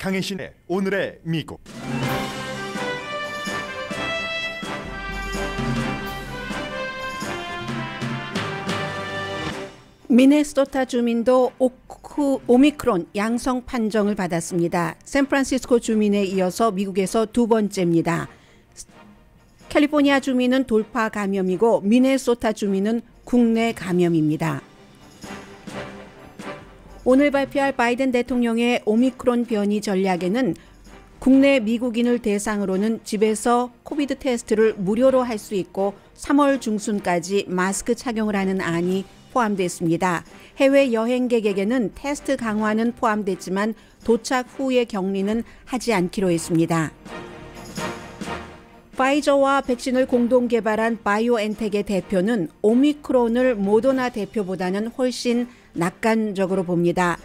강혜신의 오늘의 미국 미네소타 주민도 오크, 오미크론 양성 판정을 받았습니다. 샌프란시스코 주민에 이어서 미국에서 두 번째입니다. 캘리포니아 주민은 돌파 감염이고 미네소타 주민은 국내 감염입니다. 오늘 발표할 바이든 대통령의 오미크론 변이 전략에는 국내 미국인을 대상으로는 집에서 코비드 테스트를 무료로 할 수 있고 3월 중순까지 마스크 착용을 하는 안이 포함됐습니다. 해외 여행객에게는 테스트 강화는 포함됐지만 도착 후의 격리는 하지 않기로 했습니다. 파이저와 백신을 공동 개발한 바이오엔텍의 대표는 오미크론을 모더나 대표보다는 훨씬 낙관적으로 봅니다.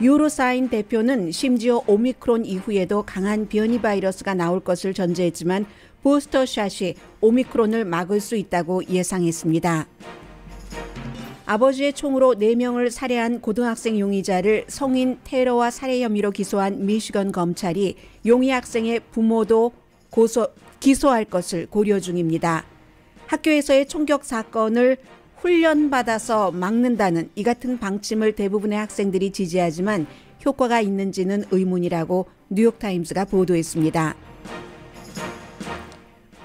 유로사인 대표는 심지어 오미크론 이후에도 강한 변이 바이러스가 나올 것을 전제했지만 부스터샷이 오미크론을 막을 수 있다고 예상했습니다. 아버지의 총으로 4명을 살해한 고등학생 용의자를 성인 테러와 살해 혐의로 기소한 미시건 검찰이 용의 학생의 부모도 고소, 기소할 것을 고려 중입니다. 학교에서의 총격 사건을 훈련받아서 막는다는 이 같은 방침을 대부분의 학생들이 지지하지만 효과가 있는지는 의문이라고 뉴욕타임스가 보도했습니다.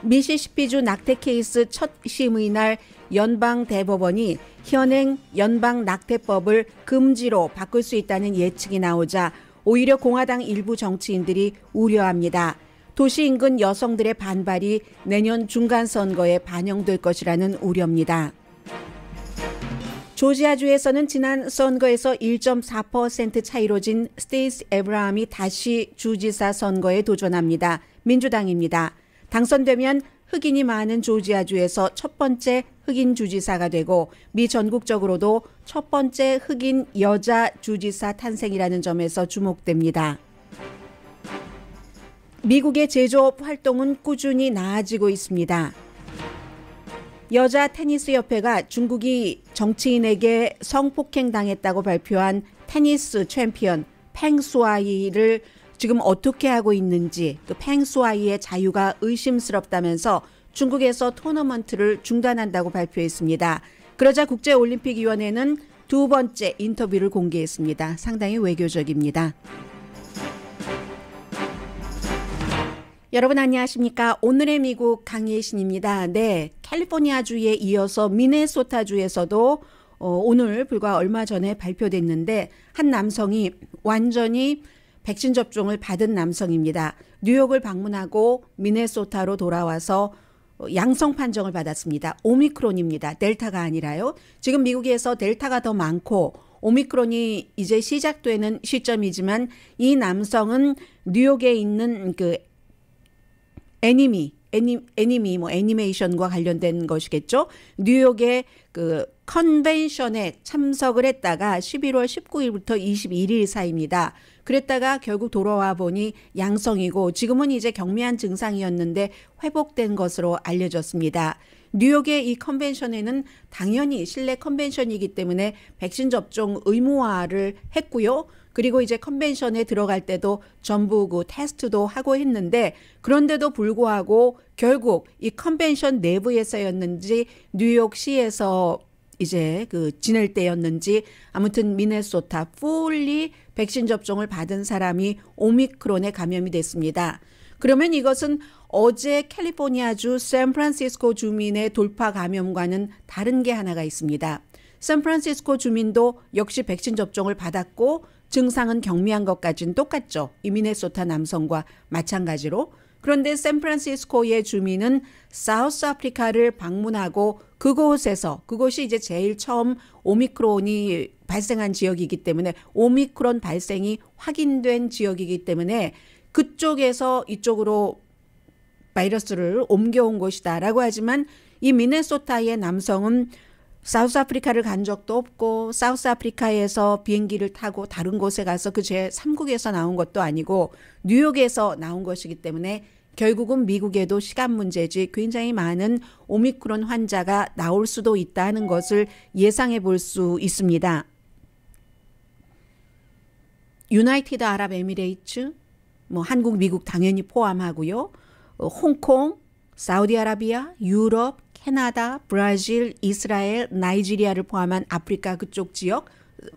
미시시피주 낙태 케이스 첫 심의 날 연방 대법원이 현행 연방 낙태법을 금지로 바꿀 수 있다는 예측이 나오자 오히려 공화당 일부 정치인들이 우려합니다. 도시 인근 여성들의 반발이 내년 중간 선거에 반영될 것이라는 우려입니다. 조지아주에서는 지난 선거에서 1.4% 차이로 진 스테이스 에브라함이 다시 주지사 선거에 도전합니다. 민주당입니다. 당선되면 흑인이 많은 조지아주에서 첫 번째 흑인 주지사가 되고 미 전국적으로도 첫 번째 흑인 여자 주지사 탄생이라는 점에서 주목됩니다. 미국의 제조업 활동은 꾸준히 나아지고 있습니다. 여자 테니스 협회가 중국이 정치인에게 성폭행 당했다고 발표한 테니스 챔피언 팽수아이를 지금 어떻게 하고 있는지 그 팽수아이의 자유가 의심스럽다면서 중국에서 토너먼트를 중단한다고 발표했습니다. 그러자 국제올림픽위원회는 두 번째 인터뷰를 공개했습니다. 상당히 외교적입니다. 여러분 안녕하십니까? 오늘의 미국 강예신입니다. 네, 캘리포니아주에 이어서 미네소타주에서도 어, 오늘 불과 얼마 전에 발표됐는데 한 남성이 완전히 백신 접종을 받은 남성입니다. 뉴욕을 방문하고 미네소타로 돌아와서 어, 양성 판정을 받았습니다. 오미크론입니다. 델타가 아니라요. 지금 미국에서 델타가 더 많고 오미크론이 이제 시작되는 시점이지만 이 남성은 뉴욕에 있는 그 애니미, 애니, 애니미 뭐 애니메이션과 관련된 것이겠죠. 뉴욕의 그 컨벤션에 참석을 했다가 11월 19일부터 21일 사이입니다. 그랬다가 결국 돌아와 보니 양성이고 지금은 이제 경미한 증상이었는데 회복된 것으로 알려졌습니다. 뉴욕의 이 컨벤션에는 당연히 실내 컨벤션이기 때문에 백신 접종 의무화를 했고요. 그리고 이제 컨벤션에 들어갈 때도 전부 그 테스트도 하고 했는데 그런데도 불구하고 결국 이 컨벤션 내부에서였는지 뉴욕시에서 이제 그 지낼 때였는지 아무튼 미네소타 풀리 백신 접종을 받은 사람이 오미크론에 감염이 됐습니다. 그러면 이것은 어제 캘리포니아주 샌프란시스코 주민의 돌파 감염과는 다른 게 하나가 있습니다. 샌프란시스코 주민도 역시 백신 접종을 받았고 증상은 경미한 것까진 똑같죠. 이 미네소타 남성과 마찬가지로. 그런데 샌프란시스코의 주민은 사우스 아프리카를 방문하고 그곳에서 그것이 이제 제일 처음 오미크론이 발생한 지역이기 때문에 오미크론 발생이 확인된 지역이기 때문에 그쪽에서 이쪽으로 바이러스를 옮겨온 것이다라고 하지만 이 미네소타의 남성은 사우스 아프리카를 간 적도 없고 사우스 아프리카에서 비행기를 타고 다른 곳에 가서 그제 3국에서 나온 것도 아니고 뉴욕에서 나온 것이기 때문에 결국은 미국에도 시간 문제지 굉장히 많은 오미크론 환자가 나올 수도 있다는 것을 예상해 볼 수 있습니다. 유나이티드 아랍에미레이츠, 뭐 한국, 미국 당연히 포함하고요. 어, 홍콩, 사우디아라비아, 유럽, 캐나다, 브라질, 이스라엘, 나이지리아를 포함한 아프리카 그쪽 지역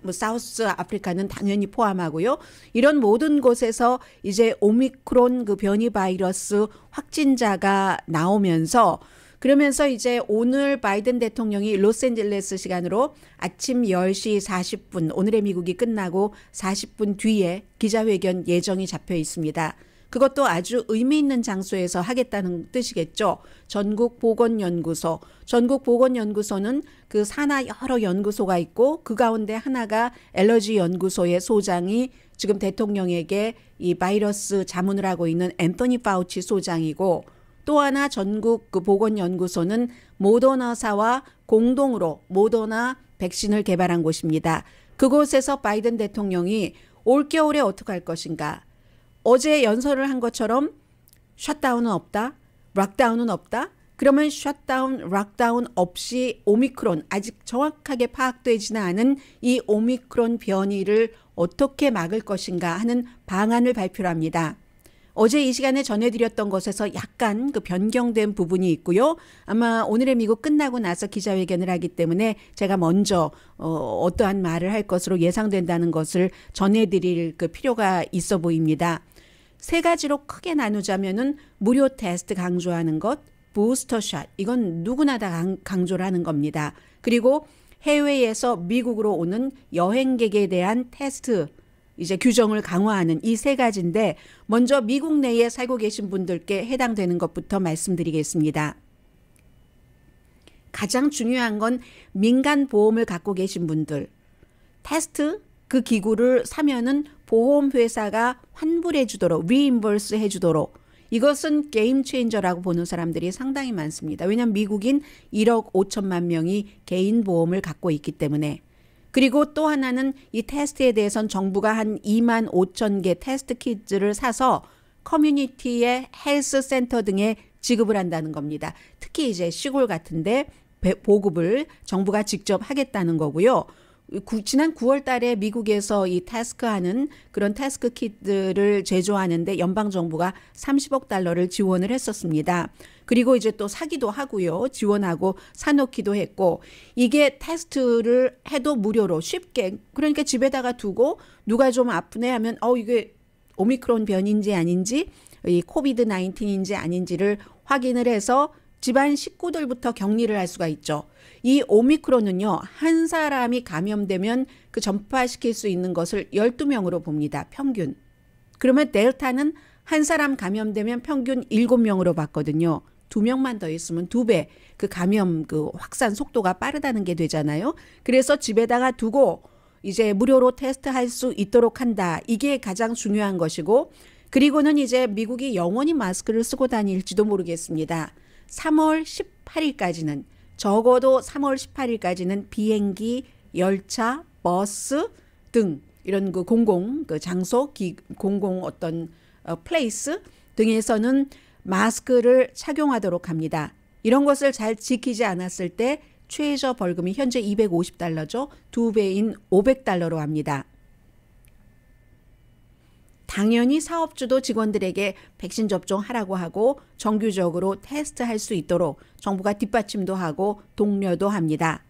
뭐 사우스 아프리카는 당연히 포함하고요. 이런 모든 곳에서 이제 오미크론 그 변이 바이러스 확진자가 나오면서 그러면서 이제 오늘 바이든 대통령이 로스앤젤레스 시간으로 아침 10시 40분 오늘의 미국이 끝나고 40분 뒤에 기자회견 예정이 잡혀 있습니다. 그것도 아주 의미 있는 장소에서 하겠다는 뜻이겠죠. 전국 보건연구소. 전국 보건연구소는 그 산하 여러 연구소가 있고 그 가운데 하나가 엘러지 연구소의 소장이 지금 대통령에게 이 바이러스 자문을 하고 있는 앤토니 파우치 소장이고 또 하나 전국 그 보건연구소는 모더나사와 공동으로 모더나 백신을 개발한 곳입니다. 그곳에서 바이든 대통령이 올겨울에 어떻게 할 것인가 어제 연설을 한 것처럼 셧다운은 없다. 락다운은 없다. 그러면 셧다운, 락다운 없이 오미크론 아직 정확하게 파악되지는 않은 이 오미크론 변이를 어떻게 막을 것인가 하는 방안을 발표를 합니다. 어제 이 시간에 전해드렸던 것에서 약간 그 변경된 부분이 있고요. 아마 오늘의 미국 끝나고 나서 기자회견을 하기 때문에 제가 먼저 어, 어떠한 말을 할 것으로 예상된다는 것을 전해드릴 그 필요가 있어 보입니다. 세 가지로 크게 나누자면은 무료 테스트 강조하는 것, 부스터샷 이건 누구나 다 강조를 하는 겁니다. 그리고 해외에서 미국으로 오는 여행객에 대한 테스트 이제 규정을 강화하는 이 세 가지인데 먼저 미국 내에 살고 계신 분들께 해당되는 것부터 말씀드리겠습니다. 가장 중요한 건 민간 보험을 갖고 계신 분들 테스트 그 기구를 사면은 보험회사가 환불해 주도록 리인벌스 해 주도록 이것은 게임 체인저라고 보는 사람들이 상당히 많습니다. 왜냐하면 미국인 1억 5천만 명이 개인 보험을 갖고 있기 때문에 그리고 또 하나는 이 테스트에 대해선 정부가 한 2만 5천 개 테스트 키즈를 사서 커뮤니티의 헬스 센터 등에 지급을 한다는 겁니다. 특히 이제 시골 같은데 보급을 정부가 직접 하겠다는 거고요. 지난 9월 달에 미국에서 이 태스크하는 그런 태스크 키트를 제조하는데 연방 정부가 30억 달러를 지원을 했었습니다. 그리고 이제 또 사기도 하고요. 지원하고 사놓기도 했고 이게 테스트를 해도 무료로 쉽게 그러니까 집에다가 두고 누가 좀 아프네 하면 어 이게 오미크론 변인지 아닌지 이 코비드 19인지 아닌지를 확인을 해서 집안 식구들부터 격리를 할 수가 있죠. 이 오미크론은요, 한 사람이 감염되면 그 전파시킬 수 있는 것을 12명으로 봅니다. 평균. 그러면 델타는 한 사람 감염되면 평균 7명으로 봤거든요. 두 명만 더 있으면 두 배 그 감염 그 확산 속도가 빠르다는 게 되잖아요. 그래서 집에다가 두고 이제 무료로 테스트할 수 있도록 한다. 이게 가장 중요한 것이고 그리고는 이제 미국이 영원히 마스크를 쓰고 다닐지도 모르겠습니다. 3월 18일까지는 적어도 3월 18일까지는 비행기, 열차, 버스 등 이런 그 공공 그 장소 기, 공공 어떤 어, 플레이스 등에서는 마스크를 착용하도록 합니다. 이런 것을 잘 지키지 않았을 때 최저 벌금이 현재 250달러죠. 두 배인 500달러로 합니다. 당연히 사업주도 직원들에게 백신 접종하라고 하고 정규적으로 테스트할 수 있도록 정부가 뒷받침도 하고 독려도 합니다.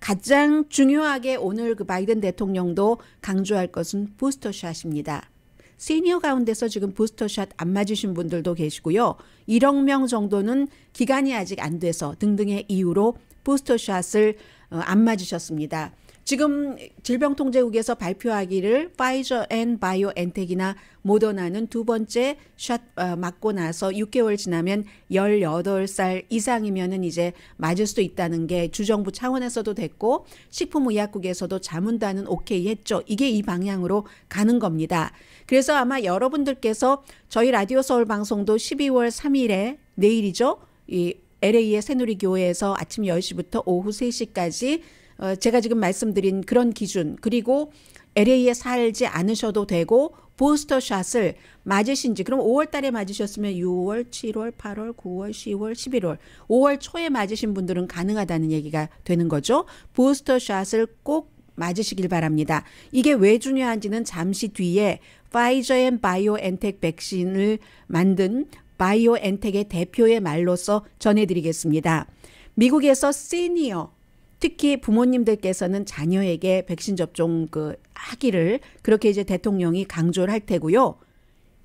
가장 중요하게 오늘 그 바이든 대통령도 강조할 것은 부스터샷입니다. 시니어 가운데서 지금 부스터샷 안 맞으신 분들도 계시고요. 1억 명 정도는 기간이 아직 안 돼서 등등의 이유로 부스터샷을 어, 안 맞으셨습니다. 지금 질병통제국에서 발표하기를 파이저 앤 바이오엔텍이나 모더나는 두 번째 샷 어, 맞고 나서 6개월 지나면 18살 이상이면은 이제 맞을 수도 있다는 게 주정부 차원에서도 됐고 식품의약국에서도 자문단은 오케이 했죠. 이게 이 방향으로 가는 겁니다. 그래서 아마 여러분들께서 저희 라디오 서울 방송도 12월 3일에 내일이죠. 이 LA의 새누리 교회에서 아침 10시부터 오후 3시까지 어, 제가 지금 말씀드린 그런 기준 그리고 LA에 살지 않으셔도 되고 부스터 샷을 맞으신지 그럼 5월 달에 맞으셨으면 6월, 7월, 8월, 9월, 10월, 11월 5월 초에 맞으신 분들은 가능하다는 얘기가 되는 거죠. 부스터 샷을 꼭 맞으시길 바랍니다. 이게 왜 중요한지는 잠시 뒤에 파이저 앤 바이오엔텍 백신을 만든 바이오엔텍의 대표의 말로서 전해드리겠습니다. 미국에서 시니어 특히 부모님들께서는 자녀에게 백신 접종 그 하기를 그렇게 이제 대통령이 강조를 할 테고요.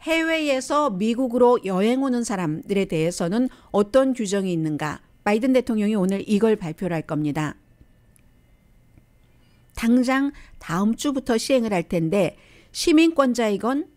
해외에서 미국으로 여행 오는 사람들에 대해서는 어떤 규정이 있는가? 바이든 대통령이 오늘 이걸 발표를 할 겁니다. 당장 다음 주부터 시행을 할 텐데 시민권자이건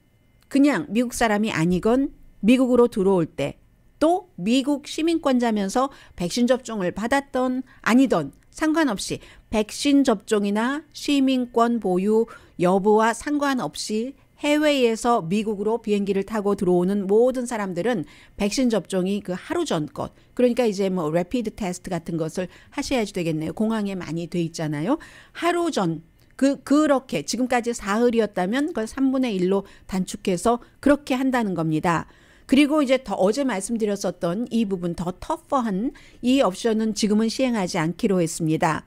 그냥 미국 사람이 아니건 미국으로 들어올 때또 미국 시민권자면서 백신 접종을 받았던 아니던 상관없이 백신 접종이나 시민권 보유 여부와 상관없이 해외에서 미국으로 비행기를 타고 들어오는 모든 사람들은 백신 접종이 그 하루 전 것. 그러니까 이제 뭐 래피드 테스트 같은 것을 하셔야지 되겠네요. 공항에 많이 돼 있잖아요. 하루 전. 그, 그렇게 지금까지 사흘이었다면 그걸 3분의 1로 단축해서 그렇게 한다는 겁니다. 그리고 이제 더 어제 말씀드렸었던 이 부분 더 터프한 이 옵션은 지금은 시행하지 않기로 했습니다.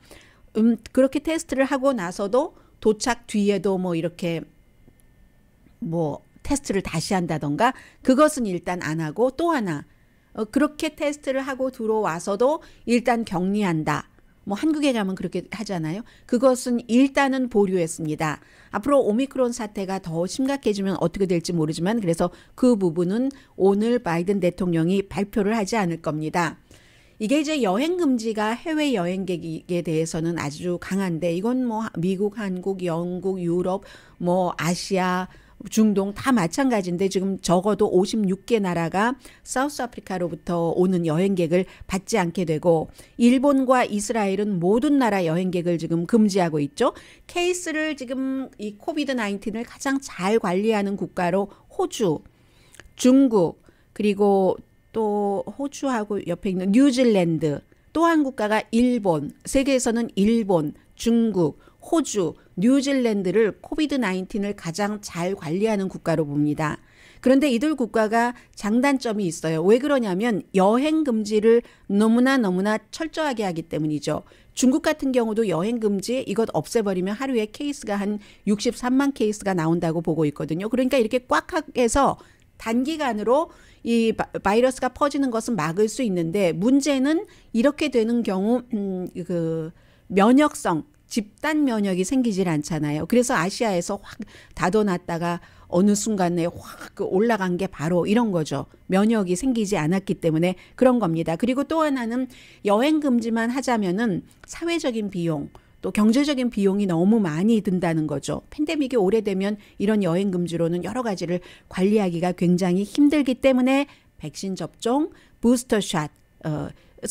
음, 그렇게 테스트를 하고 나서도 도착 뒤에도 뭐 이렇게 뭐 테스트를 다시 한다던가 그것은 일단 안 하고 또 하나 어, 그렇게 테스트를 하고 들어와서도 일단 격리한다. 뭐 한국에 가면 그렇게 하잖아요. 그것은 일단은 보류했습니다. 앞으로 오미크론 사태가 더 심각해지면 어떻게 될지 모르지만 그래서 그 부분은 오늘 바이든 대통령이 발표를 하지 않을 겁니다. 이게 이제 여행 금지가 해외 여행객에 대해서는 아주 강한데 이건 뭐 미국, 한국, 영국, 유럽, 뭐 아시아 중동 다 마찬가지인데 지금 적어도 56개 나라가 사우스 아프리카로부터 오는 여행객을 받지 않게 되고 일본과 이스라엘은 모든 나라 여행객을 지금 금지하고 있죠. 케이스를 지금 이 코비드 19을 가장 잘 관리하는 국가로 호주, 중국, 그리고 또 호주하고 옆에 있는 뉴질랜드, 또 한 국가가 일본, 세계에서는 일본, 중국, 호주, 뉴질랜드를 코비드 19을 가장 잘 관리하는 국가로 봅니다. 그런데 이들 국가가 장단점이 있어요. 왜 그러냐면 여행 금지를 너무나 너무나 철저하게 하기 때문이죠. 중국 같은 경우도 여행 금지 이것 없애버리면 하루에 케이스가 한 63만 케이스가 나온다고 보고 있거든요. 그러니까 이렇게 꽉 해서 단기간으로 이 바이러스가 퍼지는 것은 막을 수 있는데 문제는 이렇게 되는 경우 음, 그 면역성 집단 면역이 생기질 않잖아요. 그래서 아시아에서 확 닫아놨다가 어느 순간에 확 올라간 게 바로 이런 거죠. 면역이 생기지 않았기 때문에 그런 겁니다. 그리고 또 하나는 여행 금지만 하자면은 사회적인 비용, 또 경제적인 비용이 너무 많이 든다는 거죠. 팬데믹이 오래되면 이런 여행 금지로는 여러 가지를 관리하기가 굉장히 힘들기 때문에 백신 접종, 부스터샷 어,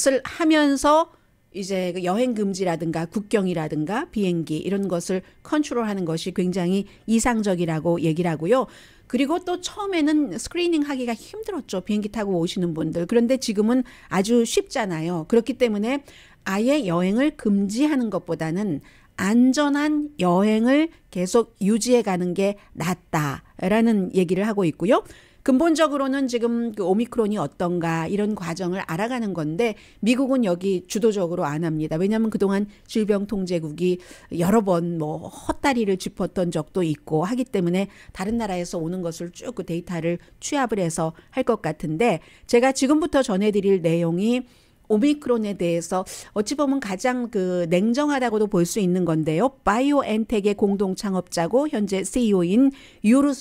을 하면서 이제 그 여행 금지라든가 국경이라든가 비행기 이런 것을 컨트롤하는 것이 굉장히 이상적이라고 얘기를 하고요. 그리고 또 처음에는 스크리닝 하기가 힘들었죠. 비행기 타고 오시는 분들. 그런데 지금은 아주 쉽잖아요. 그렇기 때문에 아예 여행을 금지하는 것보다는 안전한 여행을 계속 유지해 가는 게 낫다라는 얘기를 하고 있고요. 근본적으로는 지금 그 오미크론이 어떤가 이런 과정을 알아가는 건데 미국은 여기 주도적으로 안 합니다. 왜냐하면 그동안 질병통제국이 여러 번 뭐 헛다리를 짚었던 적도 있고 하기 때문에 다른 나라에서 오는 것을 쭉 그 데이터를 취합을 해서 할 것 같은데 제가 지금부터 전해드릴 내용이 오미크론에 대해서 어찌 보면 가장 그 냉정하다고도 볼 수 있는 건데요. 바이오엔텍의 공동 창업자고 현재 CEO인 유루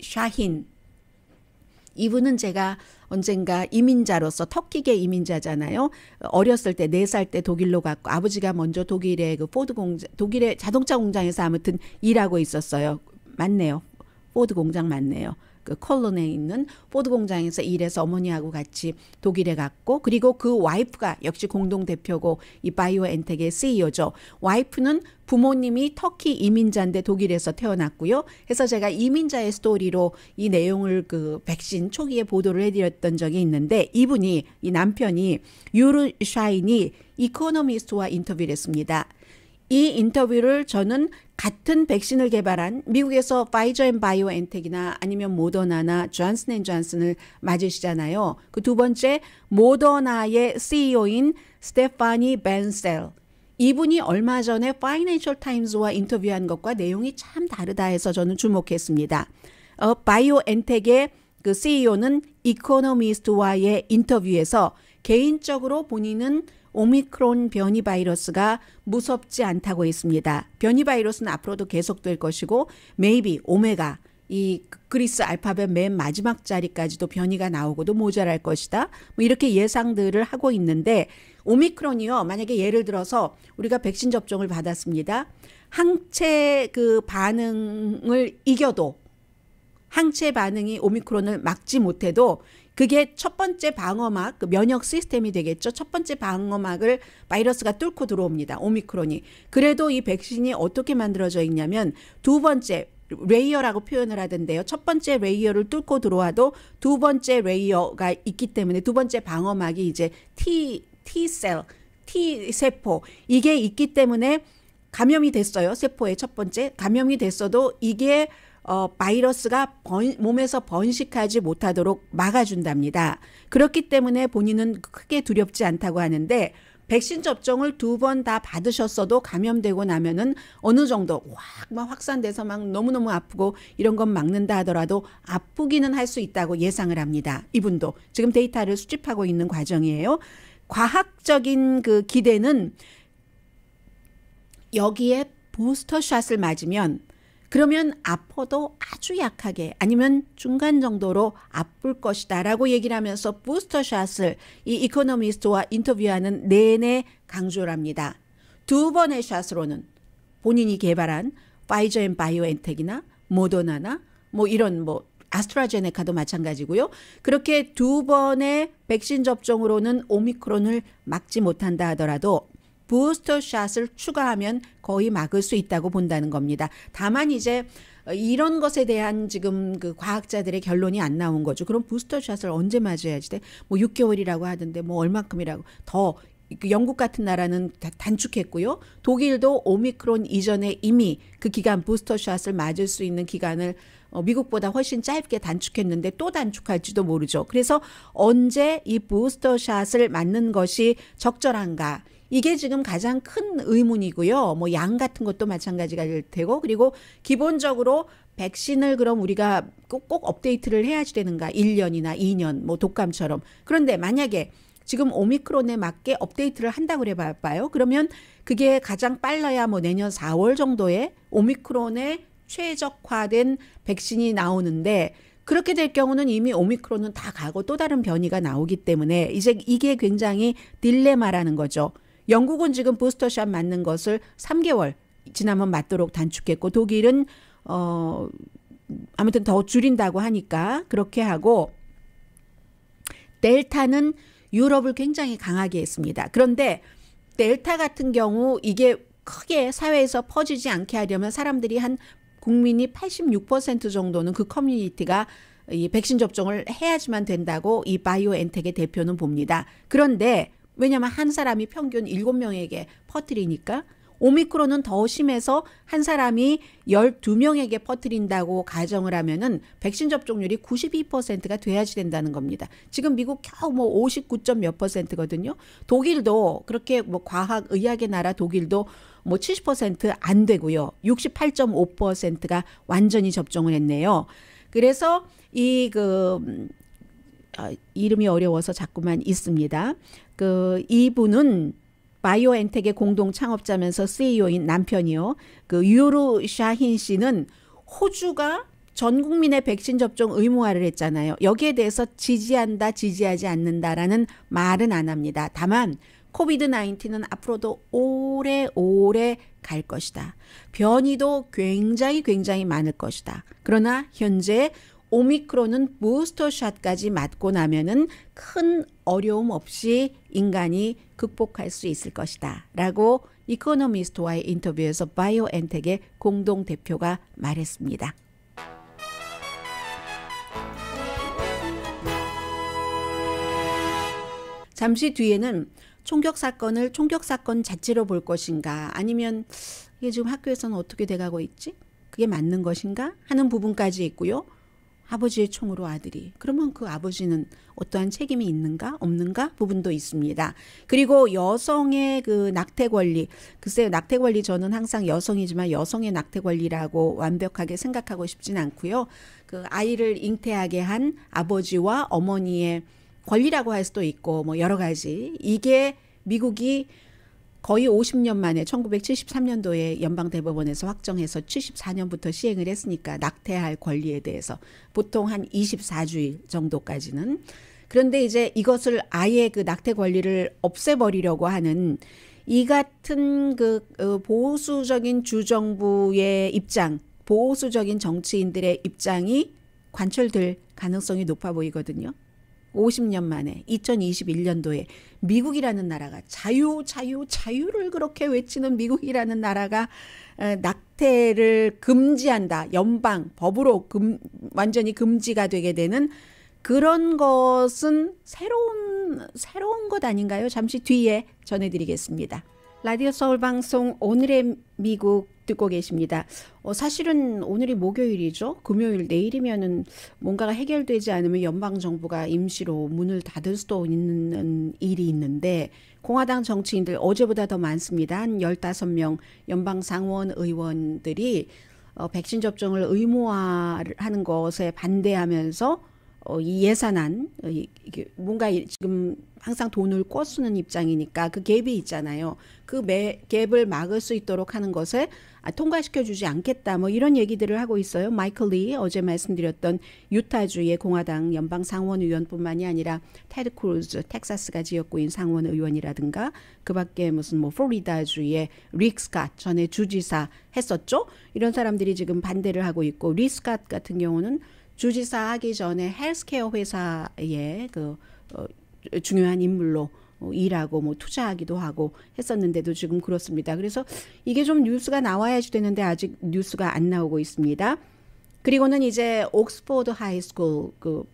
샤힌 이분은 제가 언젠가 이민자로서 터키계 이민자잖아요. 어렸을 때 네 살때 네 독일로 갔고 아버지가 먼저 독일의 그 포드 공장 독일의 자동차 공장에서 아무튼 일하고 있었어요. 맞네요. 포드 공장 맞네요. 그 컬론에 있는 포드 공장에서 일해서 어머니하고 같이 독일에 갔고 그리고 그 와이프가 역시 공동 대표고 이 바이오 엔텍의 CEO죠. 와이프는 부모님이 터키 이민자인데 독일에서 태어났고요. 해서 제가 이민자의 스토리로 이 내용을 그 백신 초기에 보도를 해드렸던 적이 있는데 이분이 이 남편이 유르 샤인이 이코노미스트와 인터뷰를 했습니다. 이 인터뷰를 저는 같은 백신을 개발한 미국에서 파이저 앤 바이오엔텍이나 아니면 모더나나 존슨 앤 존슨을 맞으시잖아요. 그 두 번째 모더나의 CEO인 스테파니 벤셀 이분이 얼마 전에 파이낸셜 타임즈와 인터뷰한 것과 내용이 참 다르다 해서 저는 주목했습니다. 어, 바이오엔텍의 그 CEO는 이코노미스트와의 인터뷰에서 개인적으로 본인은 오미크론 변이 바이러스가 무섭지 않다고 했습니다. 변이 바이러스는 앞으로도 계속될 것이고 메이비 오메가 이 그리스 알파벳 맨 마지막 자리까지도 변이가 나오고도 모자랄 것이다. 뭐 이렇게 예상들을 하고 있는데 오미크론이요. 만약에 예를 들어서 우리가 백신 접종을 받았습니다. 항체 그 반응을 이겨도 항체 반응이 오미크론을 막지 못해도 그게 첫 번째 방어막, 그 면역 시스템이 되겠죠. 첫 번째 방어막을 바이러스가 뚫고 들어옵니다. 오미크론이. 그래도 이 백신이 어떻게 만들어져 있냐면 두 번째 레이어라고 표현을 하던데요. 첫 번째 레이어를 뚫고 들어와도 두 번째 레이어가 있기 때문에 두 번째 방어막이 이제 T T셀, T세포 이게 있기 때문에 감염이 됐어요. 세포의 첫 번째 감염이 됐어도 이게 어, 바이러스가 번, 몸에서 번식하지 못하도록 막아준답니다. 그렇기 때문에 본인은 크게 두렵지 않다고 하는데 백신 접종을 두 번 다 받으셨어도 감염되고 나면은 어느 정도 확막 확산돼서 막 너무너무 아프고 이런 건 막는다 하더라도 아프기는 할 수 있다고 예상을 합니다. 이분도 지금 데이터를 수집하고 있는 과정이에요. 과학적인 그 기대는 여기에 부스터샷을 맞으면 그러면 아퍼도 아주 약하게 아니면 중간 정도로 아플 것이다 라고 얘기를 하면서 부스터샷을 이 이코노미스트와 인터뷰하는 내내 강조를 합니다. 두 번의 샷으로는 본인이 개발한 파이저 앤 바이오엔텍이나 모더나나 뭐 이런 뭐 아스트라제네카도 마찬가지고요. 그렇게 두 번의 백신 접종으로는 오미크론을 막지 못한다 하더라도 부스터 샷을 추가하면 거의 막을 수 있다고 본다는 겁니다. 다만 이제 이런 것에 대한 지금 그 과학자들의 결론이 안 나온 거죠. 그럼 부스터 샷을 언제 맞아야지 돼? 뭐 6개월이라고 하던데 뭐얼마큼이라고더 그 영국 같은 나라는 단축했고요. 독일도 오미크론 이전에 이미 그 기간 부스터 샷을 맞을 수 있는 기간을 어, 미국보다 훨씬 짧게 단축했는데 또 단축할지도 모르죠. 그래서 언제 이 부스터 샷을 맞는 것이 적절한가? 이게 지금 가장 큰 의문이고요. 뭐 양 같은 것도 마찬가지가 될 테고 그리고 기본적으로 백신을 그럼 우리가 꼭, 꼭 업데이트를 해야지 되는가? 1년이나 2년 뭐 독감처럼. 그런데 만약에 지금 오미크론에 맞게 업데이트를 한다고 그래 봐요. 그러면 그게 가장 빨라야 뭐 내년 4월 정도에 오미크론에 최적화된 백신이 나오는데 그렇게 될 경우는 이미 오미크론은 다 가고 또 다른 변이가 나오기 때문에 이제 이게 굉장히 딜레마라는 거죠. 영국은 지금 부스터샷 맞는 것을 3개월 지나면 맞도록 단축했고 독일은 어 아무튼 더 줄인다고 하니까 그렇게 하고 델타는 유럽을 굉장히 강하게 했습니다. 그런데 델타 같은 경우 이게 크게 사회에서 퍼지지 않게 하려면 사람들이 한 국민이 86% 정도는 그 커뮤니티가 이 백신 접종을 해야지만 된다고 이 바이오엔텍의 대표는 봅니다. 그런데 왜냐하면 한 사람이 평균 7명에게 퍼뜨리니까 오미크론은 더 심해서 한 사람이 12명에게 퍼뜨린다고 가정을 하면은 백신 접종률이 92%가 돼야지 된다는 겁니다. 지금 미국 겨우 뭐 59점 몇 퍼센트거든요. 독일도 그렇게 뭐 과학 의학의 나라 독일도 뭐 70%안 되고요. 68.5%가 완전히 접종을 했네요. 그래서 이그 어, 이름이 어려워서 자꾸만 있습니다. 그 이분은 바이오엔텍의 공동 창업자면서 CEO인 남편이요. 그 유로 샤힌 씨는 호주가 전 국민의 백신 접종 의무화를 했잖아요. 여기에 대해서 지지한다, 지지하지 않는다라는 말은 안 합니다. 다만 코비드 19은 앞으로도 오래오래 갈 것이다. 변이도 굉장히 굉장히 많을 것이다. 그러나 현재 오미크론은 부스터샷까지 맞고 나면은 큰 어려움 없이 인간이 극복할 수 있을 것이다. 라고 이코노미스트와의 인터뷰에서 바이오엔텍의 공동 대표가 말했습니다. 잠시 뒤에는 총격 사건을 총격 사건 자체로 볼 것인가 아니면 이게 지금 학교에서는 어떻게 돼가고 있지? 그게 맞는 것인가 하는 부분까지 있고요. 아버지의 총으로 아들이. 그러면 그 아버지는 어떠한 책임이 있는가 없는가 부분도 있습니다. 그리고 여성의 그 낙태 권리. 글쎄요, 낙태 권리 저는 항상 여성이지만 여성의 낙태 권리라고 완벽하게 생각하고 싶진 않고요. 그 아이를 잉태하게 한 아버지와 어머니의 권리라고 할 수도 있고 뭐 여러 가지. 이게 미국이 거의 50년 만에 1973년도에 연방대법원에서 확정해서 74년부터 시행을 했으니까 낙태할 권리에 대해서 보통 한 24주일 정도까지는 그런데 이제 이것을 아예 그 낙태 권리를 없애버리려고 하는 이 같은 그 어, 보수적인 주정부의 입장, 보수적인 정치인들의 입장이 관철될 가능성이 높아 보이거든요. 50년 만에 2021년도에 미국이라는 나라가 자유 자유 자유를 그렇게 외치는 미국이라는 나라가 낙태를 금지한다. 연방 법으로 금, 완전히 금지가 되게 되는 그런 것은 새로운 새로운 것 아닌가요? 잠시 뒤에 전해 드리겠습니다. 라디오 서울 방송 오늘의 미국 듣고 계십니다. 어, 사실은 오늘이 목요일이죠. 금요일 내일이면은 뭔가가 해결되지 않으면 연방 정부가 임시로 문을 닫을 수도 있는 일이 있는데 공화당 정치인들 어제보다 더 많습니다. 한 15명 연방 상원 의원들이 어, 백신 접종을 의무화하는 것에 반대하면서 어, 이 예산안 이, 이게 뭔가 지금 항상 돈을 꿔쓰는 입장이니까 그 갭이 있잖아요. 그 매, 갭을 막을 수 있도록 하는 것에 아, 통과시켜 주지 않겠다. 뭐 이런 얘기들을 하고 있어요. 마이클 리 어제 말씀드렸던 유타주의 공화당 연방 상원 의원뿐만이 아니라 테드 크루즈 텍사스가 지역구인 상원 의원이라든가 그밖에 무슨 뭐 플로리다주의 릭 스캇 전에 주지사 했었죠. 이런 사람들이 지금 반대를 하고 있고 리 스캇 같은 경우는 주지사 하기 전에 헬스케어 회사의 그 어, 중요한 인물로 어, 일하고 뭐 투자하기도 하고 했었는데도 지금 그렇습니다. 그래서 이게 좀 뉴스가 나와야지 되는데 아직 뉴스가 안 나오고 있습니다. 그리고는 이제 옥스퍼드 하이스쿨 그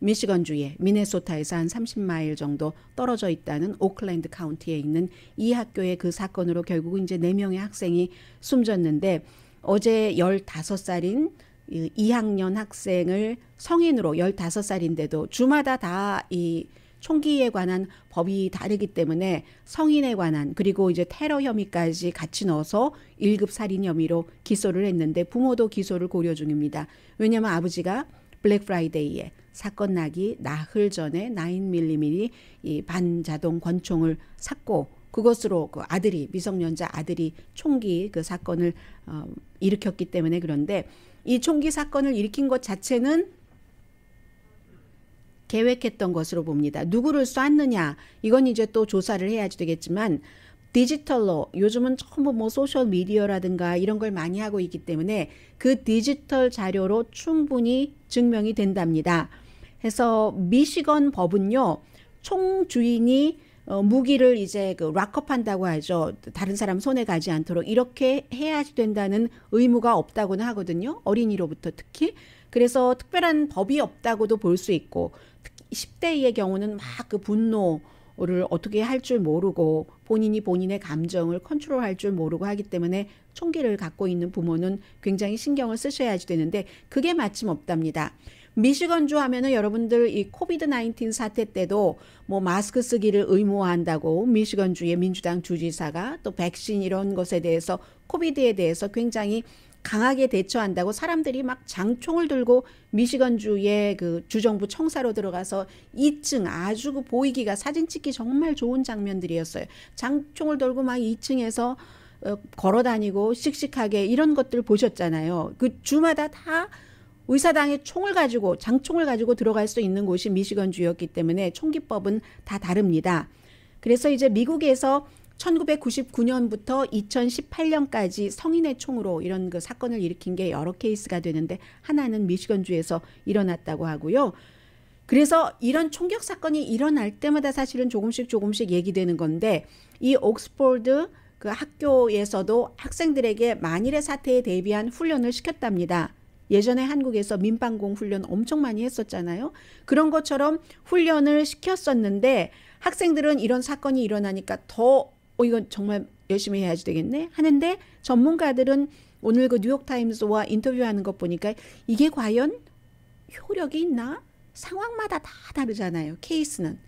미시건 주의 미네소타에서 한 30마일 정도 떨어져 있다는 오클랜드 카운티에 있는 이 학교의 그 사건으로 결국은 이제 네명의 학생이 숨졌는데 어제 15살인 2학년 학생을 성인으로 15살인데도 주마다 다 이 총기에 관한 법이 다르기 때문에 성인에 관한 그리고 이제 테러 혐의까지 같이 넣어서 1급 살인 혐의로 기소를 했는데 부모도 기소를 고려 중입니다. 왜냐면 하 아버지가 블랙 프라이데이에 사건 나기 나흘 전에 9mm 이 반자동 권총을 샀고 그것으로 그 아들이 미성년자 아들이 총기 그 사건을 어, 일으켰기 때문에 그런데 이 총기 사건을 일으킨 것 자체는 계획했던 것으로 봅니다. 누구를 쐈느냐 이건 이제 또 조사를 해야지 되겠지만 디지털로 요즘은 전부 뭐 소셜 미디어라든가 이런 걸 많이 하고 있기 때문에 그 디지털 자료로 충분히 증명이 된답니다. 해서 미시건 법은요 총 주인이 어, 무기를 이제 그 락업한다고 하죠. 다른 사람 손에 가지 않도록 이렇게 해야 된다는 의무가 없다고는 하거든요. 어린이로부터 특히. 그래서 특별한 법이 없다고도 볼 수 있고 10대의 경우는 막 그 분노를 어떻게 할 줄 모르고 본인이 본인의 감정을 컨트롤할 줄 모르고 하기 때문에 총기를 갖고 있는 부모는 굉장히 신경을 쓰셔야지 되는데 그게 마침 없답니다. 미시건주 하면은 여러분들 이 코비드 19 사태 때도 뭐 마스크 쓰기를 의무화한다고 미시건주의 민주당 주지사가 또 백신 이런 것에 대해서 코비드에 대해서 굉장히 강하게 대처한다고 사람들이 막 장총을 들고 미시건주의 그 주정부 청사로 들어가서 2층 아주 그 보이기가 사진 찍기 정말 좋은 장면들이었어요. 장총을 들고 막 2층에서 어, 걸어 다니고 씩씩하게 이런 것들 보셨잖아요. 그 주마다 다 의사당의 총을 가지고 장총을 가지고 들어갈 수 있는 곳이 미시건 주였기 때문에 총기법은 다 다릅니다. 그래서 이제 미국에서 1999년부터 2018년까지 성인의 총으로 이런 그 사건을 일으킨 게 여러 케이스가 되는데 하나는 미시건주에서 일어났다고 하고요. 그래서 이런 총격 사건이 일어날 때마다 사실은 조금씩 조금씩 얘기되는 건데 이 옥스포드 그 학교에서도 학생들에게 만일의 사태에 대비한 훈련을 시켰답니다. 예전에 한국에서 민방공 훈련 엄청 많이 했었잖아요. 그런 것처럼 훈련을 시켰었는데 학생들은 이런 사건이 일어나니까 더 어, 이건 정말 열심히 해야지 되겠네 하는데 전문가들은 오늘 그 뉴욕타임스와 인터뷰하는 것 보니까 이게 과연 효력이 있나? 상황마다 다 다르잖아요. 케이스는.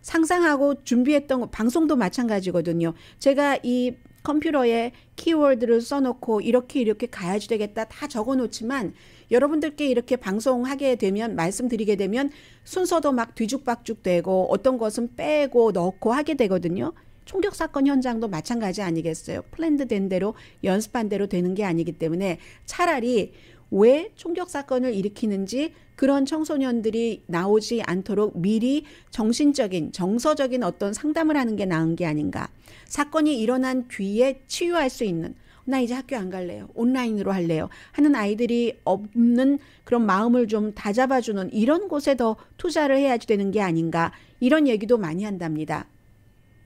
상상하고 준비했던 거, 방송도 마찬가지거든요. 제가 이 컴퓨터에 키워드를 써놓고 이렇게 이렇게 가야지 되겠다 다 적어 놓지만 여러분들께 이렇게 방송하게 되면 말씀드리게 되면 순서도 막 뒤죽박죽 되고 어떤 것은 빼고 넣고 하게 되거든요. 총격 사건 현장도 마찬가지 아니겠어요. 플랜드 된 대로 연습한 대로 되는 게 아니기 때문에 차라리 왜 총격 사건을 일으키는지 그런 청소년들이 나오지 않도록 미리 정신적인 정서적인 어떤 상담을 하는 게 나은 게 아닌가. 사건이 일어난 뒤에 치유할 수 있는 나 이제 학교 안 갈래요. 온라인으로 할래요. 하는 아이들이 없는 그런 마음을 좀 다잡아주는 이런 곳에 더 투자를 해야지 되는 게 아닌가. 이런 얘기도 많이 한답니다.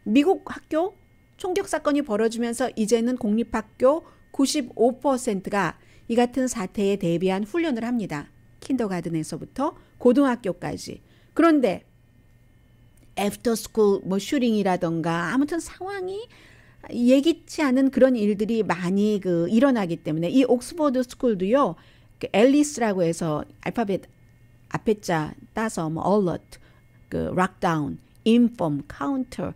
미국 학교 총격 사건이 벌어지면서 이제는 공립학교 95%가 이 같은 사태에 대비한 훈련을 합니다. 킨더가든에서부터 고등학교까지. 그런데 애프터 스쿨 뭐 슈링이라던가 아무튼 상황이 예기치 않은 그런 일들이 많이 그 일어나기 때문에 이 옥스퍼드 스쿨도요. 그 앨리스라고 해서 알파벳 앞에 자 따서 뭐 a l e 그 락다운, 인 d 카운터,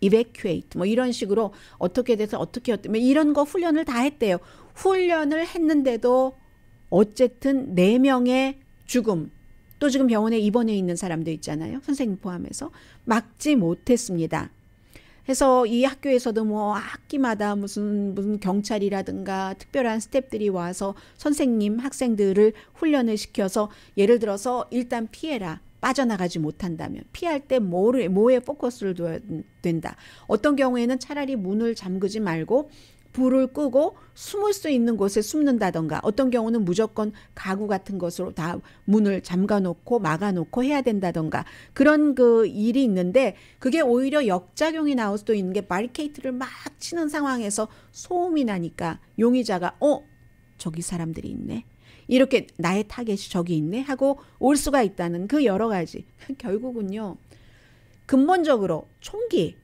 이베큐에이트 뭐 이런 식으로 어떻게 돼서 어떻게 어떻게 뭐 이런 거 훈련을 다 했대요. 훈련을 했는데도 어쨌든 네명의 죽음, 또 지금 병원에 입원해 있는 사람도 있잖아요. 선생님 포함해서. 막지 못했습니다. 해서 이 학교에서도 뭐 학기마다 무슨 무슨 경찰이라든가 특별한 스탭들이 와서 선생님 학생들을 훈련을 시켜서 예를 들어서 일단 피해라 빠져나가지 못한다면 피할 때 뭐를 뭐에 포커스를 둬야 된다. 어떤 경우에는 차라리 문을 잠그지 말고 불을 끄고 숨을 수 있는 곳에 숨는다던가 어떤 경우는 무조건 가구 같은 것으로 다 문을 잠가 놓고 막아 놓고 해야 된다던가 그런 그 일이 있는데 그게 오히려 역작용이 나올 수도 있는 게 바리케이트를 막 치는 상황에서 소음이 나니까 용의자가 어 저기 사람들이 있네. 이렇게 나의 타겟이 저기 있네 하고 올 수가 있다는 그 여러 가지 결국은요. 근본적으로 총기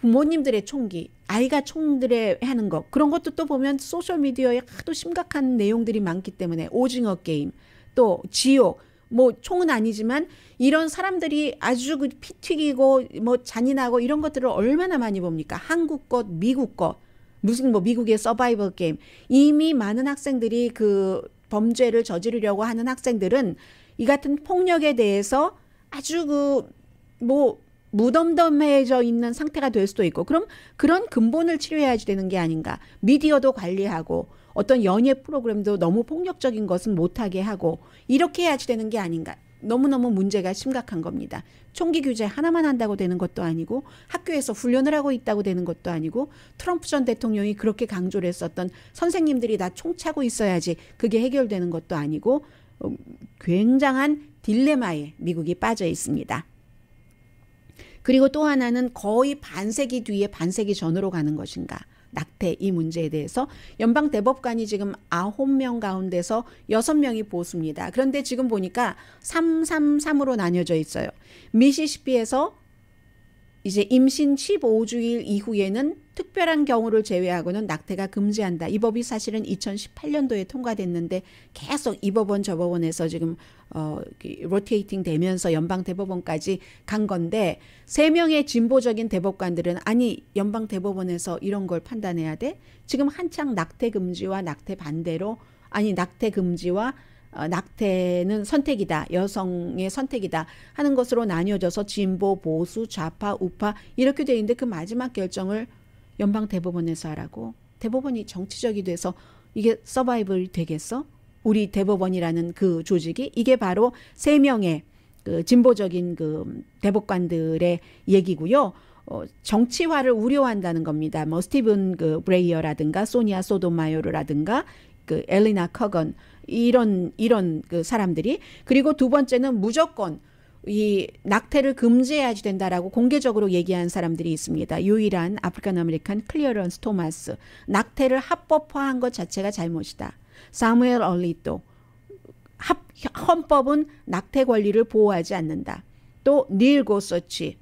부모님들의 총기, 아이가 총들에 하는 것 그런 것도 또 보면 소셜 미디어에 하도 심각한 내용들이 많기 때문에 오징어 게임, 또 지옥, 뭐 총은 아니지만 이런 사람들이 아주 그 피 튀기고 뭐 잔인하고 이런 것들을 얼마나 많이 봅니까? 한국 것, 미국 것, 무슨 뭐 미국의 서바이벌 게임 이미 많은 학생들이 그 범죄를 저지르려고 하는 학생들은 이 같은 폭력에 대해서 아주 그뭐 무덤덤해져 있는 상태가 될 수도 있고 그럼 그런 근본을 치료해야지 되는 게 아닌가 미디어도 관리하고 어떤 연예 프로그램도 너무 폭력적인 것은 못하게 하고 이렇게 해야지 되는 게 아닌가 너무너무 문제가 심각한 겁니다. 총기 규제 하나만 한다고 되는 것도 아니고 학교에서 훈련을 하고 있다고 되는 것도 아니고 트럼프 전 대통령이 그렇게 강조를 했었던 선생님들이 다 총 차고 있어야지 그게 해결되는 것도 아니고 어, 굉장한 딜레마에 미국이 빠져 있습니다. 그리고 또 하나는 거의 반세기 뒤에 반세기 전으로 가는 것인가. 낙태 이 문제에 대해서 연방 대법관이 지금 아홉 명 가운데서 여섯 명이 보수입니다. 그런데 지금 보니까 3 3 3으로 나뉘어져 있어요. 미시시피에서 이제 임신 15주일 이후에는 특별한 경우를 제외하고는 낙태가 금지한다. 이 법이 사실은 2018년도에 통과됐는데 계속 이 법원 저 법원에서 지금 어 로테이팅 되면서 연방 대법원까지 간 건데 세 명의 진보적인 대법관들은 아니 연방 대법원에서 이런 걸 판단해야 돼? 지금 한창 낙태 금지와 낙태 반대로 아니 낙태 금지와 어, 낙태는 선택이다, 여성의 선택이다 하는 것으로 나뉘어져서 진보, 보수, 좌파, 우파 이렇게 돼 있는데 그 마지막 결정을 연방 대법원에서 하라고 대법원이 정치적이 돼서 이게 서바이벌 되겠어? 우리 대법원이라는 그 조직이 이게 바로 세 명의 그 진보적인 그 대법관들의 얘기고요. 어, 정치화를 우려한다는 겁니다. 뭐 스티븐 그 브레이어라든가 소니아 소도마요르라든가 그 엘리나 커건 이런 이런 그 사람들이 그리고 두 번째는 무조건 이 낙태를 금지해야지 된다라고 공개적으로 얘기한 사람들이 있습니다. 유일한 아프리칸 아메리칸 클리어런스 토마스 낙태를 합법화한 것 자체가 잘못이다. 사무엘 얼리또 합, 헌법은 낙태 권리를 보호하지 않는다. 또 닐 고서치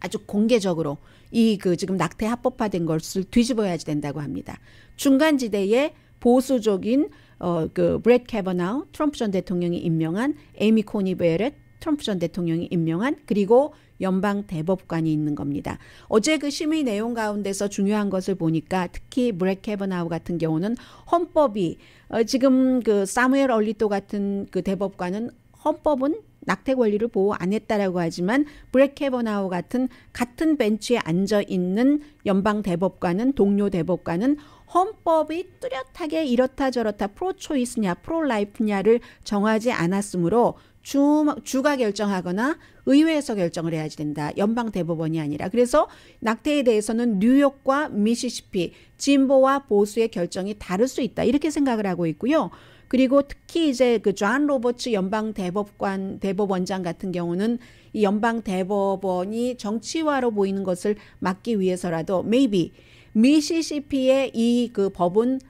아주 공개적으로 이 그 지금 낙태 합법화된 것을 뒤집어야지 된다고 합니다. 중간 지대에 보수적인 어, 그 브렛 캐버나우 트럼프 전 대통령이 임명한 에이미 코니 베렛 트럼프 전 대통령이 임명한 그리고 연방 대법관이 있는 겁니다. 어제 그 심의 내용 가운데서 중요한 것을 보니까 특히 브렉 캐버나우 같은 경우는 헌법이 어, 지금 그 사무엘 얼리또 같은 그 대법관은 헌법은 낙태 권리를 보호 안 했다라고 하지만 브렉 캐버나우 같은 같은 벤치에 앉아 있는 연방 대법관은 동료 대법관은 헌법이 뚜렷하게 이렇다 저렇다 프로초이스냐 프로라이프냐를 정하지 않았으므로 주, 주가 결정하거나 의회에서 결정을 해야지 된다. 연방 대법원이 아니라. 그래서 낙태에 대해서는 뉴욕과 미시시피, 진보와 보수의 결정이 다를 수 있다. 이렇게 생각을 하고 있고요. 그리고 특히 이제 그 존 로버츠 연방 대법관 대법원장 같은 경우는 이 연방 대법원이 정치화로 보이는 것을 막기 위해서라도 maybe 미시시피의 이 그 법은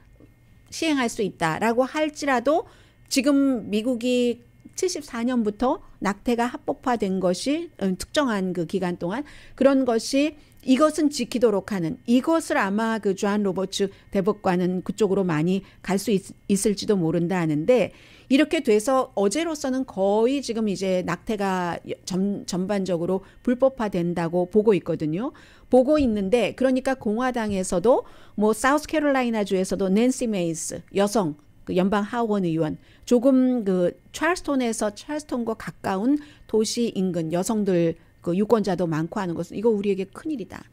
시행할 수 있다라고 할지라도 지금 미국이 74년부터 낙태가 합법화된 것이 어, 특정한 그 기간 동안 그런 것이 이것은 지키도록 하는 이것을 아마 그 주한 로버츠 대법관은 그쪽으로 많이 갈 수 있을지도 모른다 하는데 이렇게 돼서 어제로서는 거의 지금 이제 낙태가 전, 전반적으로 불법화된다고 보고 있거든요. 보고 있는데 그러니까 공화당에서도 뭐 사우스캐롤라이나 주에서도 낸시 메이스 여성 그 연방 하원 의원 조금 그 찰스톤에서 찰스톤과 가까운 도시 인근 여성들 그 유권자도 많고 하는 것은 이거 우리에게 큰일이다.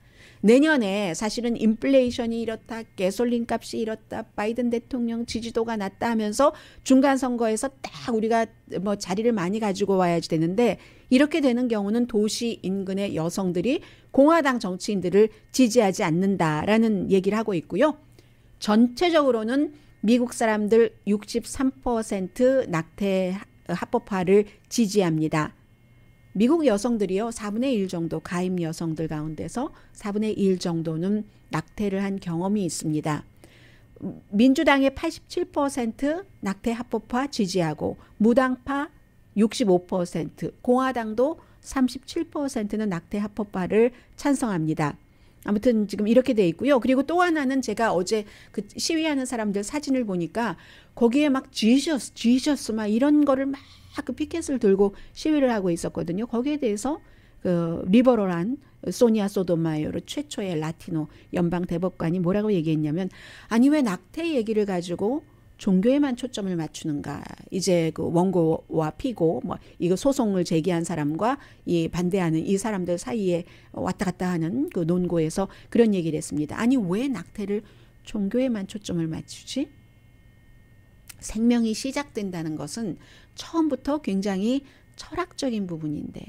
내년에 사실은 인플레이션이 이렇다, 개솔린 값이 이렇다, 바이든 대통령 지지도가 낮다 하면서 중간 선거에서 딱 우리가 뭐 자리를 많이 가지고 와야지 되는데 이렇게 되는 경우는 도시 인근의 여성들이 공화당 정치인들을 지지하지 않는다라는 얘기를 하고 있고요. 전체적으로는 미국 사람들 63% 낙태 합법화를 지지합니다. 미국 여성들이요. 4분의 1 정도 가임 여성들 가운데서 4분의 1 정도는 낙태를 한 경험이 있습니다. 민주당의 87% 낙태 합법화 지지하고 무당파 65%, 공화당도 37%는 낙태 합법화를 찬성합니다. 아무튼 지금 이렇게 돼 있고요. 그리고 또 하나는 제가 어제 그 시위하는 사람들 사진을 보니까 거기에 막 지저스, 지저스 막 이런 거를 막그 피켓을 들고 시위를 하고 있었거든요. 거기에 대해서 그 리버럴한 소니아 소도마요르 이 최초의 라티노 연방 대법관이 뭐라고 얘기했냐면 아니 왜 낙태 얘기를 가지고 종교에만 초점을 맞추는가 이제 그 원고와 피고 뭐 이거 소송을 제기한 사람과 이 반대하는 이 사람들 사이에 왔다 갔다 하는 그 논고에서 그런 얘기를 했습니다 아니 왜 낙태를 종교에만 초점을 맞추지 생명이 시작된다는 것은 처음부터 굉장히 철학적인 부분인데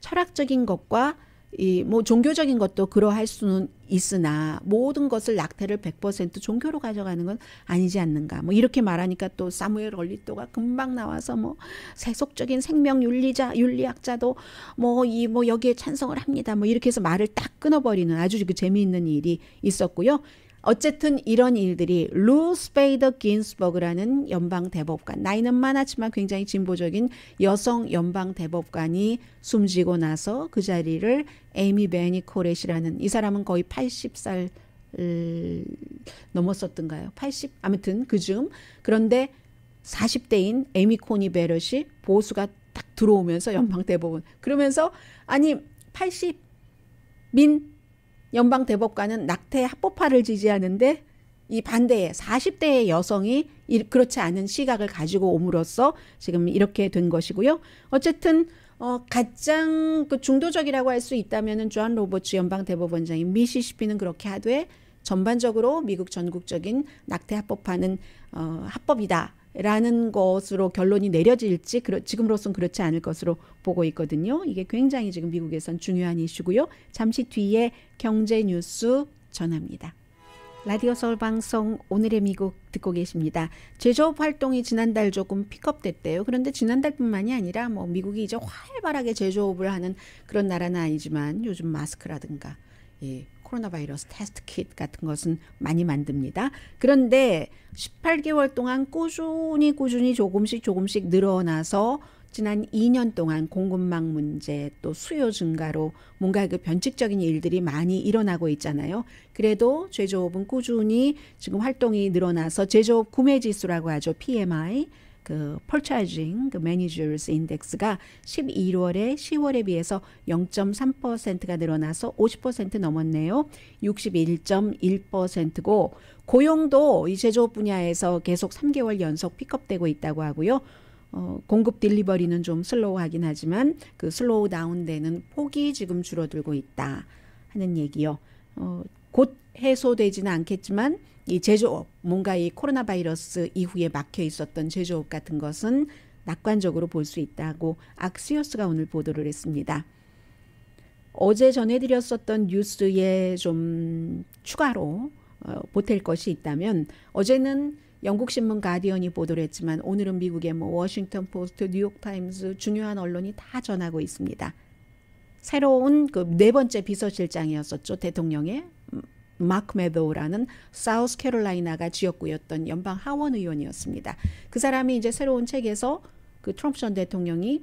철학적인 것과 이 뭐 종교적인 것도 그러할 수는 있으나 모든 것을 낙태를 100% 종교로 가져가는 건 아니지 않는가. 뭐 이렇게 말하니까 또 사무엘 얼리또가 금방 나와서 뭐 세속적인 생명 윤리자 윤리학자도 뭐 이뭐 뭐 여기에 찬성을 합니다. 뭐 이렇게 해서 말을 딱 끊어버리는 아주 그 재미있는 일이 있었고요. 어쨌든 이런 일들이 루 스페이더 긴스버그라는 연방 대법관 나이는 많았지만 굉장히 진보적인 여성 연방 대법관이 숨지고 나서 그 자리를 에이미 베니코렛이라는 이 사람은 거의 80살 음, 넘었었던가요? 80 아무튼 그쯤 그런데 40대인 에미 코니 베럿이 보수가 딱 들어오면서 연방 대법원 그러면서 아니 80민 연방 대법관은 낙태 합법화를 지지하는데 이 반대에 40대의 여성이 그렇지 않은 시각을 가지고 오므로써 지금 이렇게 된 것이고요. 어쨌든 어, 가장 그 중도적이라고 할 수 있다면은 존 로버츠 연방 대법원장인 미시시피는 그렇게 하되 전반적으로 미국 전국적인 낙태 합법화는 어, 합법이다. 라는 것으로 결론이 내려질지 지금으로선 그렇지 않을 것으로 보고 있거든요. 이게 굉장히 지금 미국에선 중요한 이슈고요. 잠시 뒤에 경제 뉴스 전합니다. 라디오 서울 방송 오늘의 미국 듣고 계십니다. 제조업 활동이 지난달 조금 픽업됐대요. 그런데 지난달뿐만이 아니라 뭐 미국이 이제 활발하게 제조업을 하는 그런 나라는 아니지만 요즘 마스크라든가 예, 코로나 바이러스 테스트 킷 같은 것은 많이 만듭니다. 그런데 18개월 동안 꾸준히 꾸준히 조금씩 조금씩 늘어나서 지난 2년 동안 공급망 문제 또 수요 증가로 뭔가 그 변칙적인 일들이 많이 일어나고 있잖아요. 그래도 제조업은 꾸준히 지금 활동이 늘어나서 제조업 구매 지수라고 하죠. PMI 그 p 차 r c 매니 s i n g m a n 가 11월에 10월에 비해서 0.3%가 늘어나서 50% 넘었네요. 61.1%고 고용도 이 제조업 분야에서 계속 3개월 연속 픽업되고 있다고 하고요. 어, 공급 딜리버리는 좀 슬로우하긴 하지만 그 슬로우 다운되는 폭이 지금 줄어들고 있다 하는 얘기요. 어, 곧 해소되지는 않겠지만 이 제조업 뭔가 이 코로나 바이러스 이후에 막혀 있었던 제조업 같은 것은 낙관적으로 볼 수 있다고 악시오스가 오늘 보도를 했습니다. 어제 전해드렸었던 뉴스에 좀 추가로 어, 보탤 것이 있다면 어제는 영국 신문 가디언이 보도를 했지만 오늘은 미국의 뭐 워싱턴 포스트, 뉴욕 타임스 중요한 언론이 다 전하고 있습니다. 새로운 그 네 번째 비서실장이었었죠 대통령의 마크메도우라는 사우스캐롤라이나가 지역구였던 연방 하원 의원이었습니다. 그 사람이 이제 새로운 책에서 그 트럼프 전 대통령이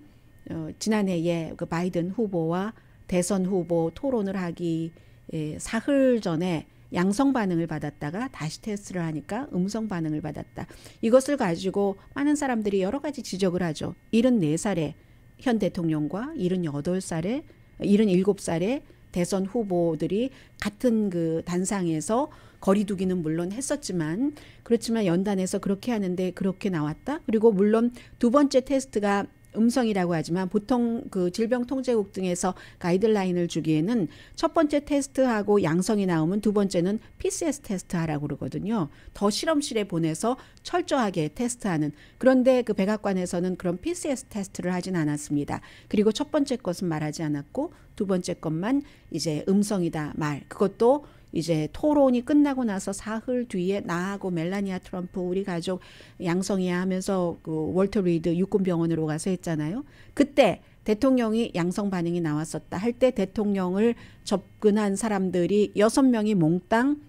어, 지난해에 그 바이든 후보와 대선 후보 토론을 하기 예, 사흘 전에 양성 반응을 받았다가 다시 테스트를 하니까 음성 반응을 받았다. 이것을 가지고 많은 사람들이 여러 가지 지적을 하죠. 74살에 현 대통령과 78살에 77살에 대선 후보들이 같은 그 단상에서 거리두기는 물론 했었지만 그렇지만 연단에서 그렇게 하는데 그렇게 나왔다. 그리고 물론 두 번째 테스트가 음성이라고 하지만 보통 그 질병통제국 등에서 가이드라인을 주기에는 첫 번째 테스트하고 양성이 나오면 두 번째는 PCS 테스트하라고 그러거든요. 더 실험실에 보내서 철저하게 테스트하는 그런데 그 백악관에서는 그런 PCS 테스트를 하진 않았습니다. 그리고 첫 번째 것은 말하지 않았고 두 번째 것만 이제 음성이다 말 그것도 이제 토론이 끝나고 나서 사흘 뒤에 나하고 멜라니아 트럼프 우리 가족 양성이야 하면서 그 월터 리드 육군병원으로 가서 했잖아요. 그때 대통령이 양성 반응이 나왔었다 할 때 대통령을 접근한 사람들이 여섯 명이 몽땅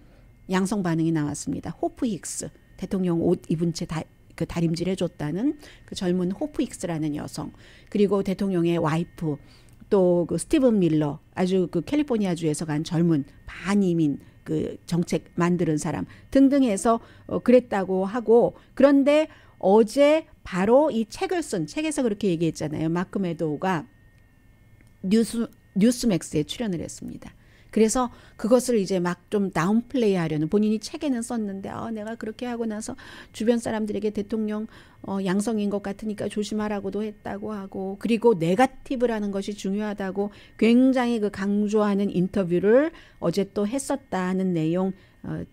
양성 반응이 나왔습니다. 호프 힉스 대통령 옷 입은 채다그 다림질 해줬다는 그 젊은 호프 익스라는 여성 그리고 대통령의 와이프 또그 스티븐 밀러 아주 그 캘리포니아 주에서 간 젊은 반이민 그 정책 만드는 사람 등등해서 어, 그랬다고 하고 그런데 어제 바로 이 책을 쓴 책에서 그렇게 얘기했잖아요. 마크 메도우가 뉴스 뉴스맥스에 출연을 했습니다. 그래서 그것을 이제 막 좀 다운플레이 하려는 본인이 책에는 썼는데 아, 내가 그렇게 하고 나서 주변 사람들에게 대통령 어, 양성인 것 같으니까 조심하라고도 했다고 하고 그리고 네가티브라는 것이 중요하다고 굉장히 그 강조하는 인터뷰를 어제 또 했었다는 내용 어,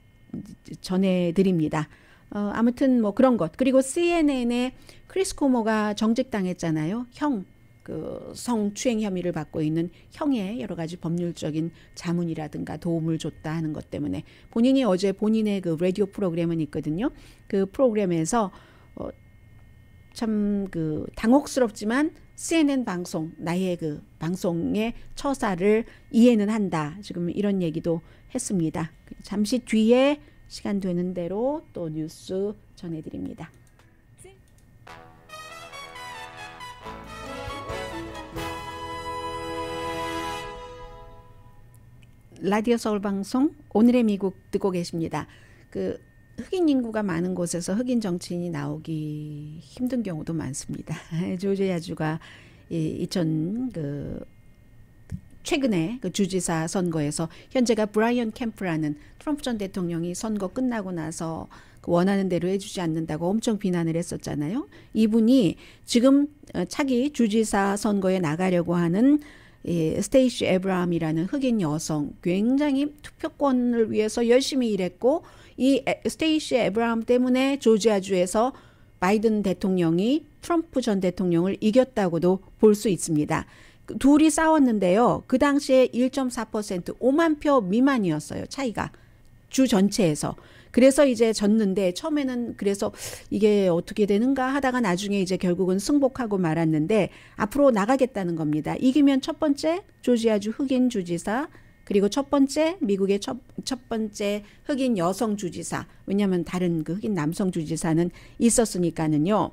전해드립니다. 어, 아무튼 뭐 그런 것. 그리고 CNN에 크리스 코모가 정직 당했잖아요. 형, 그 성추행 혐의를 받고 있는 형의 여러 가지 법률적인 자문이라든가 도움을 줬다 하는 것 때문에 본인이 어제 본인의 그 라디오 프로그램은 있거든요. 그 프로그램에서 어, 참그 당혹스럽지만 CNN 방송 나의 그 방송의 처사를 이해는 한다. 지금 이런 얘기도 했습니다. 잠시 뒤에 시간 되는 대로 또 뉴스 전해드립니다. 라디오 서울 방송 오늘의 미국 듣고 계십니다. 그 흑인 인구가 많은 곳에서 흑인 정치인이 나오기 힘든 경우도 많습니다. 조지아 주가 2 0 0 0 그 최근에 그 주지사 선거에서 현재가 브라이언 캠프라는 트럼프 전 대통령이 선거 끝나고 나서 그 원하는 대로 해주지 않는다고 엄청 비난을 했었잖아요. 이분이 지금 어, 차기 주지사 선거에 나가려고 하는 이 스테이시 에브라함이라는 흑인 여성 굉장히 투표권을 위해서 열심히 일했고 이 스테이시 에브라함 때문에 조지아주에서 바이든 대통령이 트럼프 전 대통령을 이겼다고도 볼 수 있습니다. 그 둘이 싸웠는데요. 그 당시에 1.4% 5만 표 미만이었어요. 차이가 주 전체에서. 그래서 이제 졌는데 처음에는 그래서 이게 어떻게 되는가 하다가 나중에 이제 결국은 승복하고 말았는데 앞으로 나가겠다는 겁니다. 이기면 첫 번째 조지아주 흑인 주지사 그리고 첫 번째 미국의 첫, 첫 번째 흑인 여성 주지사 왜냐하면 다른 그 흑인 남성 주지사는 있었으니까는요.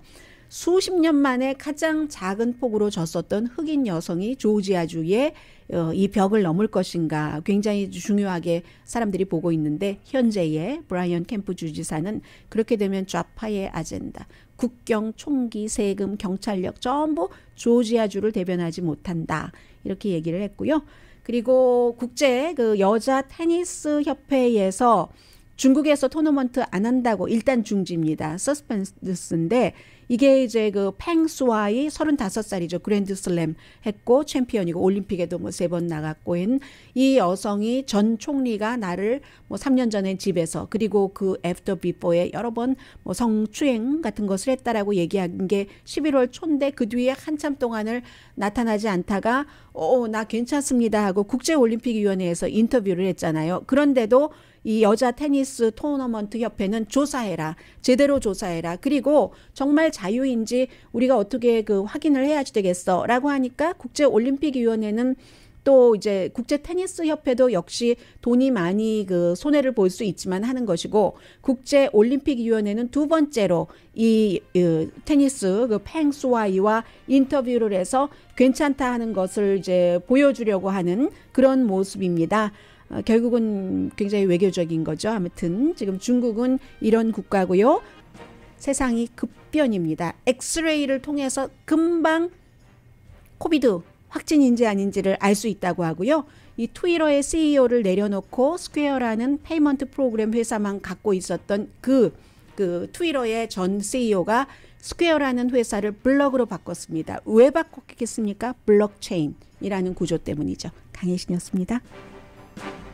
수십 년 만에 가장 작은 폭으로 졌었던 흑인 여성이 조지아주의 어, 이 벽을 넘을 것인가 굉장히 중요하게 사람들이 보고 있는데 현재의 브라이언 캠프 주지사는 그렇게 되면 좌파의 아젠다, 국경, 총기, 세금, 경찰력 전부 조지아주를 대변하지 못한다 이렇게 얘기를 했고요. 그리고 국제 그 여자 테니스 협회에서 중국에서 토너먼트 안 한다고 일단 중지입니다. 서스펜스인데 이게 이제 그 팽수와이 35살이죠. 그랜드슬램 했고 챔피언이고 올림픽에도 뭐 세 번 나갔고 인이 여성이 전 총리가 나를 뭐 3년 전에 집에서 그리고 그 애프터 비포에 여러 번 뭐 성추행 같은 것을 했다라고 얘기한 게 11월 초인데 그 뒤에 한참 동안을 나타나지 않다가 어, 어 나 괜찮습니다 하고 국제올림픽위원회에서 인터뷰를 했잖아요. 그런데도 이 여자 테니스 토너먼트 협회는 조사해라. 제대로 조사해라. 그리고 정말 자유인지 우리가 어떻게 그 확인을 해야지 되겠어. 라고 하니까 국제올림픽위원회는 또 이제 국제 테니스 협회도 역시 돈이 많이 그 손해를 볼 수 있지만 하는 것이고 국제 올림픽 위원회는 두 번째로 이, 이 테니스 그 팽수와이와 인터뷰를 해서 괜찮다 하는 것을 이제 보여주려고 하는 그런 모습입니다. 어, 결국은 굉장히 외교적인 거죠. 아무튼 지금 중국은 이런 국가고요. 세상이 급변입니다. 엑스레이를 통해서 금방 코비드 확진인지 아닌지를 알 수 있다고 하고요. 이 트위터의 CEO를 내려놓고 스퀘어라는 페이먼트 프로그램 회사만 갖고 있었던 그, 그 트위터의 전 CEO가 스퀘어라는 회사를 블럭으로 바꿨습니다. 왜 바꿨겠습니까? 블록체인이라는 구조 때문이죠. 강혜신이었습니다. Thank you.